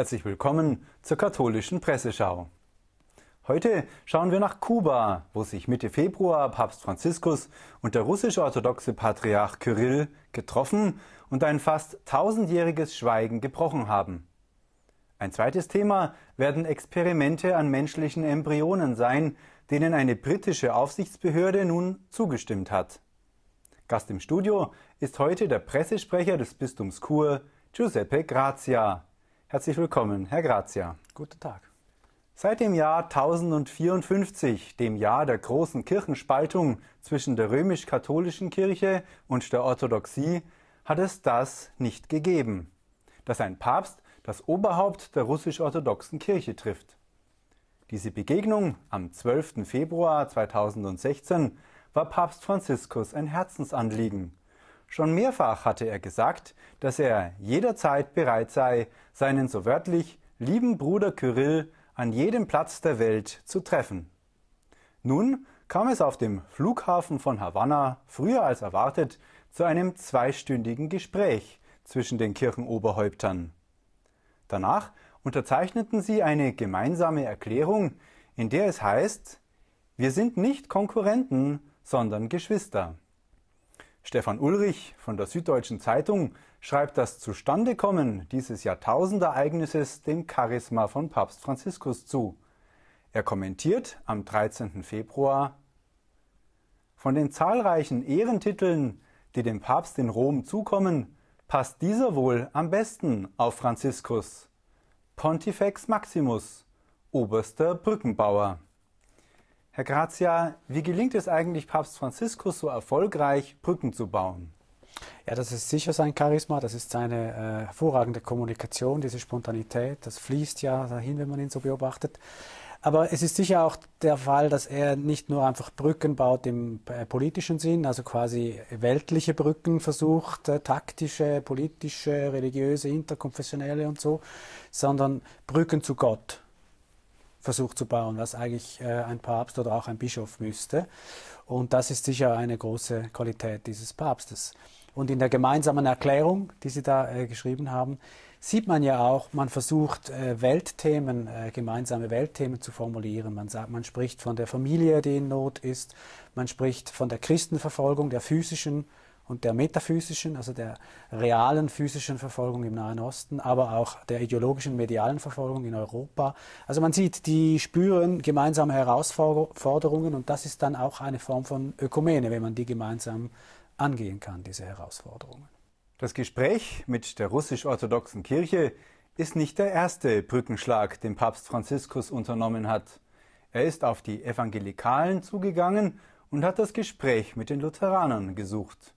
Herzlich willkommen zur katholischen Presseschau. Heute schauen wir nach Kuba, wo sich Mitte Februar Papst Franziskus und der russisch-orthodoxe Patriarch Kyrill getroffen und ein fast tausendjähriges Schweigen gebrochen haben. Ein zweites Thema werden Experimente an menschlichen Embryonen sein, denen eine britische Aufsichtsbehörde nun zugestimmt hat. Gast im Studio ist heute der Pressesprecher des Bistums Chur, Giuseppe Grazia. Herzlich willkommen, Herr Grazia. Guten Tag. Seit dem Jahr 1054, dem Jahr der großen Kirchenspaltung zwischen der römisch-katholischen Kirche und der Orthodoxie, hat es das nicht gegeben, dass ein Papst das Oberhaupt der russisch-orthodoxen Kirche trifft. Diese Begegnung am 12. Februar 2016 war Papst Franziskus ein Herzensanliegen Schon mehrfach hatte er gesagt, dass er jederzeit bereit sei, seinen so wörtlich lieben Bruder Kyrill an jedem Platz der Welt zu treffen. Nun kam es auf dem Flughafen von Havanna früher als erwartet zu einem zweistündigen Gespräch zwischen den Kirchenoberhäuptern. Danach unterzeichneten sie eine gemeinsame Erklärung, in der es heißt, wir sind nicht Konkurrenten, sondern Geschwister. Stefan Ulrich von der Süddeutschen Zeitung schreibt das Zustandekommen dieses Jahrtausendereignisses dem Charisma von Papst Franziskus zu. Er kommentiert am 13. Februar Von den zahlreichen Ehrentiteln, die dem Papst in Rom zukommen, passt dieser wohl am besten auf Franziskus. Pontifex Maximus, oberster Brückenbauer. Herr Grazia, wie gelingt es eigentlich Papst Franziskus so erfolgreich, Brücken zu bauen? Ja, das ist sicher sein Charisma, das ist seine äh, hervorragende Kommunikation, diese Spontanität, das fließt ja dahin, wenn man ihn so beobachtet. Aber es ist sicher auch der Fall, dass er nicht nur einfach Brücken baut im äh, politischen Sinn, also quasi weltliche Brücken versucht, äh, taktische, politische, religiöse, interkonfessionelle und so, sondern Brücken zu Gott versucht zu bauen, was eigentlich äh, ein Papst oder auch ein Bischof müsste. Und das ist sicher eine große Qualität dieses Papstes. Und in der gemeinsamen Erklärung, die Sie da äh, geschrieben haben, sieht man ja auch, man versucht äh, Weltthemen, äh, gemeinsame Weltthemen zu formulieren. Man sagt, man spricht von der Familie, die in Not ist, man spricht von der Christenverfolgung, der physischen und der metaphysischen, also der realen physischen Verfolgung im Nahen Osten, aber auch der ideologischen, medialen Verfolgung in Europa. Also man sieht, die spüren gemeinsame Herausforderungen und das ist dann auch eine Form von Ökumene, wenn man die gemeinsam angehen kann, diese Herausforderungen. Das Gespräch mit der russisch-orthodoxen Kirche ist nicht der erste Brückenschlag, den Papst Franziskus unternommen hat. Er ist auf die Evangelikalen zugegangen und hat das Gespräch mit den Lutheranern gesucht.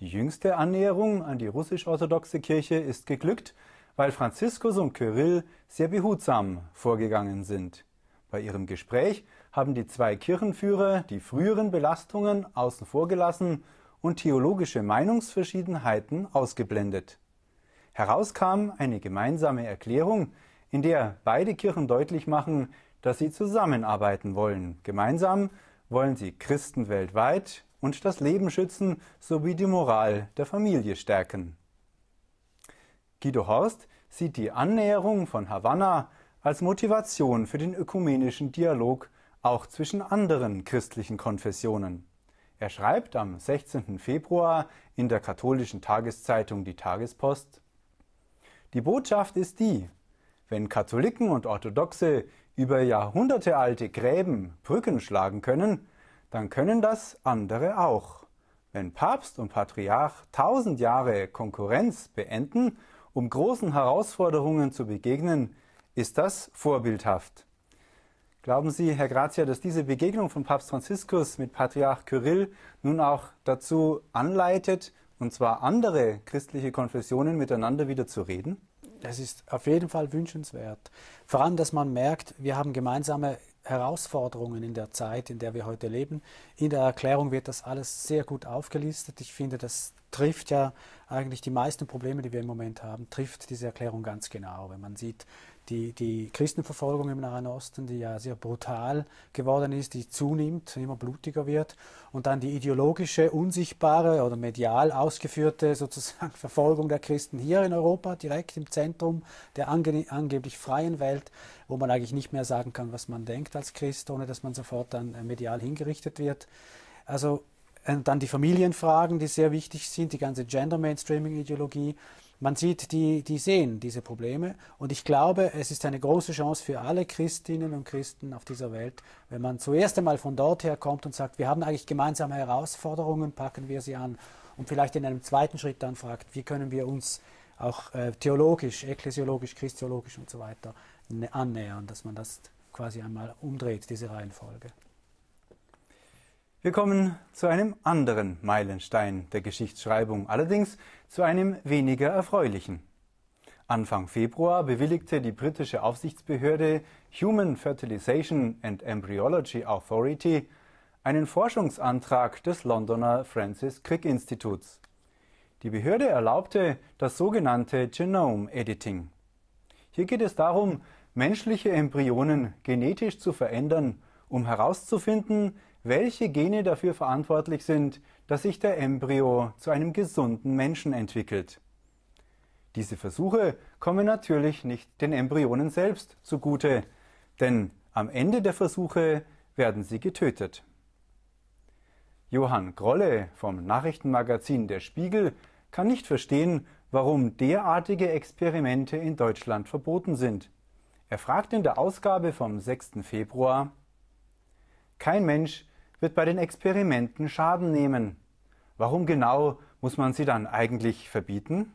Die jüngste Annäherung an die russisch-orthodoxe Kirche ist geglückt, weil Franziskus und Kyrill sehr behutsam vorgegangen sind. Bei ihrem Gespräch haben die zwei Kirchenführer die früheren Belastungen außen vor gelassen und theologische Meinungsverschiedenheiten ausgeblendet. Heraus kam eine gemeinsame Erklärung, in der beide Kirchen deutlich machen, dass sie zusammenarbeiten wollen. Gemeinsam wollen sie Christen weltweit und das Leben schützen sowie die Moral der Familie stärken. Guido Horst sieht die Annäherung von Havanna als Motivation für den ökumenischen Dialog auch zwischen anderen christlichen Konfessionen. Er schreibt am 16. Februar in der katholischen Tageszeitung Die Tagespost Die Botschaft ist die, wenn Katholiken und Orthodoxe über jahrhundertealte Gräben Brücken schlagen können, dann können das andere auch. Wenn Papst und Patriarch tausend Jahre Konkurrenz beenden, um großen Herausforderungen zu begegnen, ist das vorbildhaft. Glauben Sie, Herr Grazia, dass diese Begegnung von Papst Franziskus mit Patriarch Kyrill nun auch dazu anleitet, und zwar andere christliche Konfessionen miteinander wieder zu reden? Das ist auf jeden Fall wünschenswert. Vor allem, dass man merkt, wir haben gemeinsame Herausforderungen in der Zeit, in der wir heute leben. In der Erklärung wird das alles sehr gut aufgelistet. Ich finde, das trifft ja eigentlich die meisten Probleme, die wir im Moment haben, trifft diese Erklärung ganz genau, wenn man sieht, die, die Christenverfolgung im Nahen Osten, die ja sehr brutal geworden ist, die zunimmt, immer blutiger wird. Und dann die ideologische, unsichtbare oder medial ausgeführte sozusagen Verfolgung der Christen hier in Europa, direkt im Zentrum der ange angeblich freien Welt, wo man eigentlich nicht mehr sagen kann, was man denkt als Christ, ohne dass man sofort dann äh, medial hingerichtet wird. Also und äh, dann die Familienfragen, die sehr wichtig sind, die ganze Gender-Mainstreaming-Ideologie man sieht, die, die sehen diese Probleme. Und ich glaube, es ist eine große Chance für alle Christinnen und Christen auf dieser Welt, wenn man zuerst einmal von dort her kommt und sagt, wir haben eigentlich gemeinsame Herausforderungen, packen wir sie an. Und vielleicht in einem zweiten Schritt dann fragt, wie können wir uns auch äh, theologisch, ekklesiologisch, christologisch und so weiter annähern, dass man das quasi einmal umdreht, diese Reihenfolge. Wir kommen zu einem anderen Meilenstein der Geschichtsschreibung, allerdings zu einem weniger erfreulichen. Anfang Februar bewilligte die britische Aufsichtsbehörde Human Fertilization and Embryology Authority einen Forschungsantrag des Londoner Francis Crick Instituts. Die Behörde erlaubte das sogenannte Genome Editing. Hier geht es darum, menschliche Embryonen genetisch zu verändern, um herauszufinden, welche Gene dafür verantwortlich sind, dass sich der Embryo zu einem gesunden Menschen entwickelt. Diese Versuche kommen natürlich nicht den Embryonen selbst zugute, denn am Ende der Versuche werden sie getötet. Johann Grolle vom Nachrichtenmagazin Der Spiegel kann nicht verstehen, warum derartige Experimente in Deutschland verboten sind. Er fragt in der Ausgabe vom 6. Februar Kein Mensch wird bei den Experimenten Schaden nehmen. Warum genau muss man sie dann eigentlich verbieten?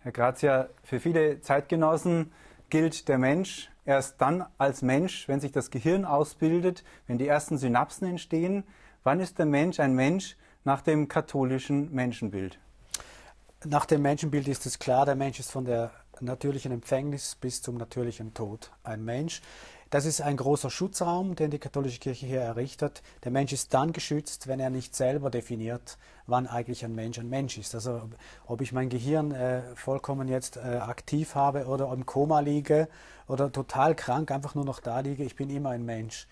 Herr Grazia, für viele Zeitgenossen gilt der Mensch erst dann als Mensch, wenn sich das Gehirn ausbildet, wenn die ersten Synapsen entstehen. Wann ist der Mensch ein Mensch nach dem katholischen Menschenbild? Nach dem Menschenbild ist es klar, der Mensch ist von der natürlichen Empfängnis bis zum natürlichen Tod ein Mensch. Das ist ein großer Schutzraum, den die katholische Kirche hier errichtet. Der Mensch ist dann geschützt, wenn er nicht selber definiert, wann eigentlich ein Mensch ein Mensch ist. Also ob ich mein Gehirn äh, vollkommen jetzt äh, aktiv habe oder im Koma liege oder total krank einfach nur noch da liege, ich bin immer ein Mensch.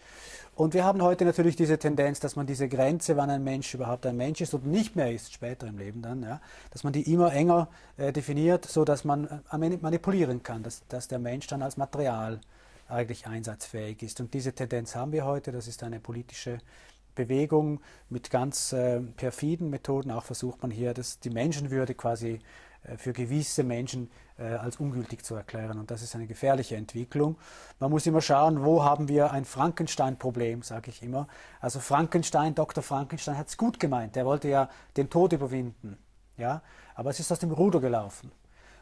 Und wir haben heute natürlich diese Tendenz, dass man diese Grenze, wann ein Mensch überhaupt ein Mensch ist und nicht mehr ist später im Leben dann, ja, dass man die immer enger äh, definiert, so dass man äh, manipulieren kann, dass, dass der Mensch dann als Material eigentlich einsatzfähig ist. Und diese Tendenz haben wir heute. Das ist eine politische Bewegung mit ganz äh, perfiden Methoden. Auch versucht man hier, dass die Menschenwürde quasi äh, für gewisse Menschen äh, als ungültig zu erklären. Und das ist eine gefährliche Entwicklung. Man muss immer schauen, wo haben wir ein Frankenstein-Problem, sage ich immer. Also Frankenstein, Dr. Frankenstein hat es gut gemeint. Er wollte ja den Tod überwinden. Ja? Aber es ist aus dem Ruder gelaufen.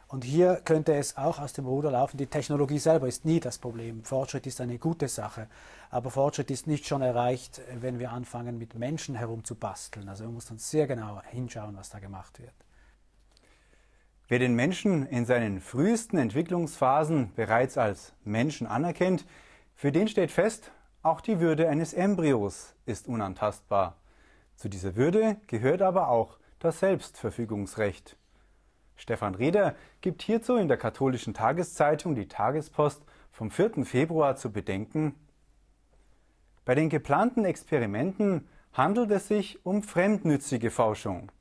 Und hier könnte es auch aus dem Ruder laufen. Die Technologie selber ist nie das Problem. Fortschritt ist eine gute Sache. Aber Fortschritt ist nicht schon erreicht, wenn wir anfangen, mit Menschen herumzubasteln. Also man muss dann sehr genau hinschauen, was da gemacht wird. Wer den Menschen in seinen frühesten Entwicklungsphasen bereits als Menschen anerkennt, für den steht fest, auch die Würde eines Embryos ist unantastbar. Zu dieser Würde gehört aber auch das Selbstverfügungsrecht. Stefan Reder gibt hierzu in der katholischen Tageszeitung die Tagespost vom 4. Februar zu bedenken. Bei den geplanten Experimenten handelt es sich um fremdnützige Forschung.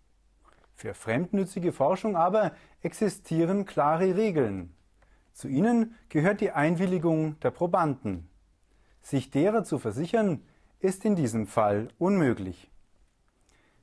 Für fremdnützige Forschung aber existieren klare Regeln. Zu ihnen gehört die Einwilligung der Probanden. Sich derer zu versichern, ist in diesem Fall unmöglich.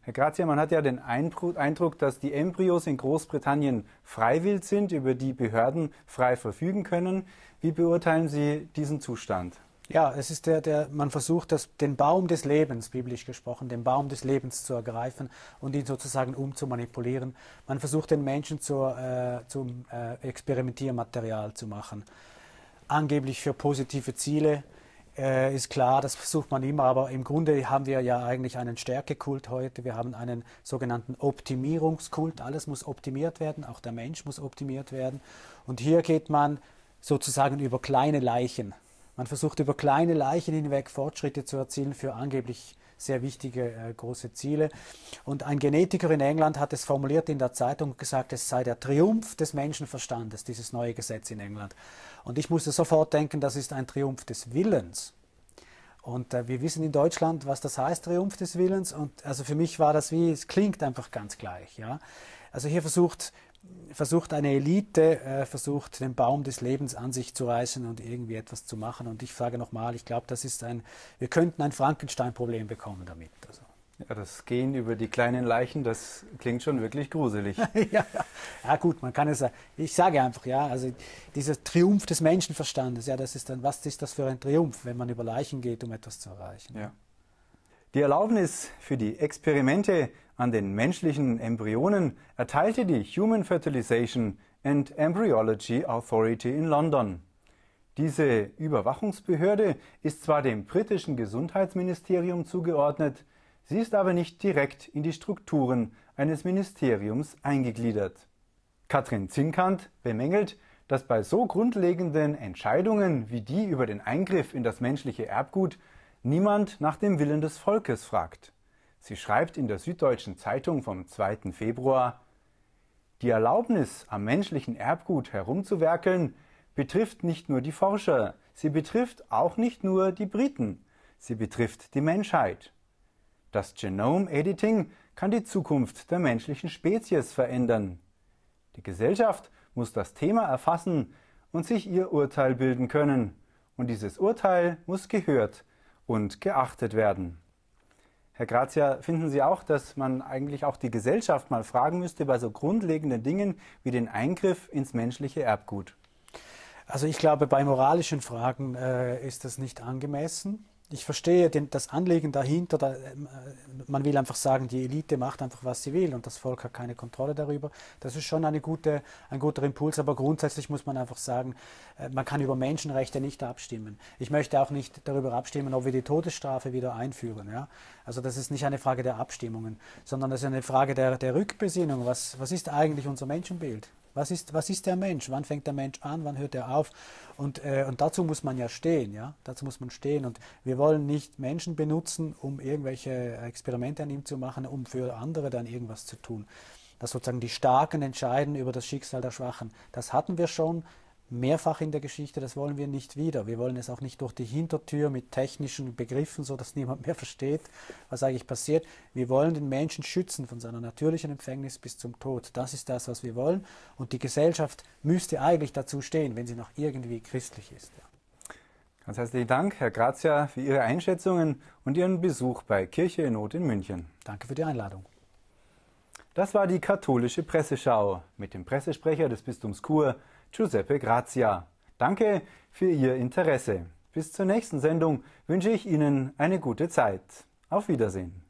Herr Grazia, man hat ja den Eindruck, dass die Embryos in Großbritannien freiwillig sind, über die Behörden frei verfügen können. Wie beurteilen Sie diesen Zustand? Ja, es ist der, der man versucht, das, den Baum des Lebens, biblisch gesprochen, den Baum des Lebens zu ergreifen und ihn sozusagen umzumanipulieren. Man versucht, den Menschen zur, äh, zum äh, Experimentiermaterial zu machen, angeblich für positive Ziele äh, ist klar, das versucht man immer, aber im Grunde haben wir ja eigentlich einen Stärkekult heute. Wir haben einen sogenannten Optimierungskult. Alles muss optimiert werden, auch der Mensch muss optimiert werden. Und hier geht man sozusagen über kleine Leichen. Man versucht über kleine Leichen hinweg Fortschritte zu erzielen für angeblich sehr wichtige äh, große Ziele. Und ein Genetiker in England hat es formuliert in der Zeitung und gesagt, es sei der Triumph des Menschenverstandes, dieses neue Gesetz in England. Und ich musste sofort denken, das ist ein Triumph des Willens. Und äh, wir wissen in Deutschland, was das heißt, Triumph des Willens. Und also für mich war das wie, es klingt einfach ganz gleich. Ja? Also hier versucht versucht eine Elite, äh, versucht den Baum des Lebens an sich zu reißen und irgendwie etwas zu machen. Und ich sage nochmal, ich glaube, das ist ein, wir könnten ein Frankenstein-Problem bekommen damit. Also. Ja, das Gehen über die kleinen Leichen, das klingt schon wirklich gruselig. ja, ja. ja, gut, man kann es Ich sage einfach, ja, also dieser Triumph des Menschenverstandes, ja, das ist dann, was ist das für ein Triumph, wenn man über Leichen geht, um etwas zu erreichen? Ja. Die Erlaubnis für die Experimente an den menschlichen Embryonen erteilte die Human Fertilization and Embryology Authority in London. Diese Überwachungsbehörde ist zwar dem britischen Gesundheitsministerium zugeordnet, sie ist aber nicht direkt in die Strukturen eines Ministeriums eingegliedert. Katrin Zinkant bemängelt, dass bei so grundlegenden Entscheidungen wie die über den Eingriff in das menschliche Erbgut niemand nach dem Willen des Volkes fragt. Sie schreibt in der Süddeutschen Zeitung vom 2. Februar, die Erlaubnis, am menschlichen Erbgut herumzuwerkeln, betrifft nicht nur die Forscher, sie betrifft auch nicht nur die Briten, sie betrifft die Menschheit. Das Genome Editing kann die Zukunft der menschlichen Spezies verändern. Die Gesellschaft muss das Thema erfassen und sich ihr Urteil bilden können. Und dieses Urteil muss gehört und geachtet werden. Herr Grazia, finden Sie auch, dass man eigentlich auch die Gesellschaft mal fragen müsste bei so grundlegenden Dingen wie den Eingriff ins menschliche Erbgut? Also ich glaube, bei moralischen Fragen äh, ist das nicht angemessen. Ich verstehe den, das Anliegen dahinter. Da, äh, man will einfach sagen, die Elite macht einfach, was sie will und das Volk hat keine Kontrolle darüber. Das ist schon eine gute, ein guter Impuls, aber grundsätzlich muss man einfach sagen, äh, man kann über Menschenrechte nicht abstimmen. Ich möchte auch nicht darüber abstimmen, ob wir die Todesstrafe wieder einführen. Ja? Also das ist nicht eine Frage der Abstimmungen, sondern das ist eine Frage der, der Rückbesinnung. Was, was ist eigentlich unser Menschenbild? Was ist, was ist der Mensch? Wann fängt der Mensch an? Wann hört er auf? Und, äh, und dazu muss man ja stehen, ja? Dazu muss man stehen. Und wir wollen nicht Menschen benutzen, um irgendwelche Experimente an ihm zu machen, um für andere dann irgendwas zu tun. Dass sozusagen die Starken entscheiden über das Schicksal der Schwachen. Das hatten wir schon mehrfach in der Geschichte, das wollen wir nicht wieder. Wir wollen es auch nicht durch die Hintertür mit technischen Begriffen, so dass niemand mehr versteht, was eigentlich passiert. Wir wollen den Menschen schützen von seiner natürlichen Empfängnis bis zum Tod. Das ist das, was wir wollen. Und die Gesellschaft müsste eigentlich dazu stehen, wenn sie noch irgendwie christlich ist. Ganz herzlichen Dank, Herr Grazia, für Ihre Einschätzungen und Ihren Besuch bei Kirche in Not in München. Danke für die Einladung. Das war die katholische Presseschau mit dem Pressesprecher des Bistums Chur, Giuseppe Grazia. Danke für Ihr Interesse. Bis zur nächsten Sendung wünsche ich Ihnen eine gute Zeit. Auf Wiedersehen.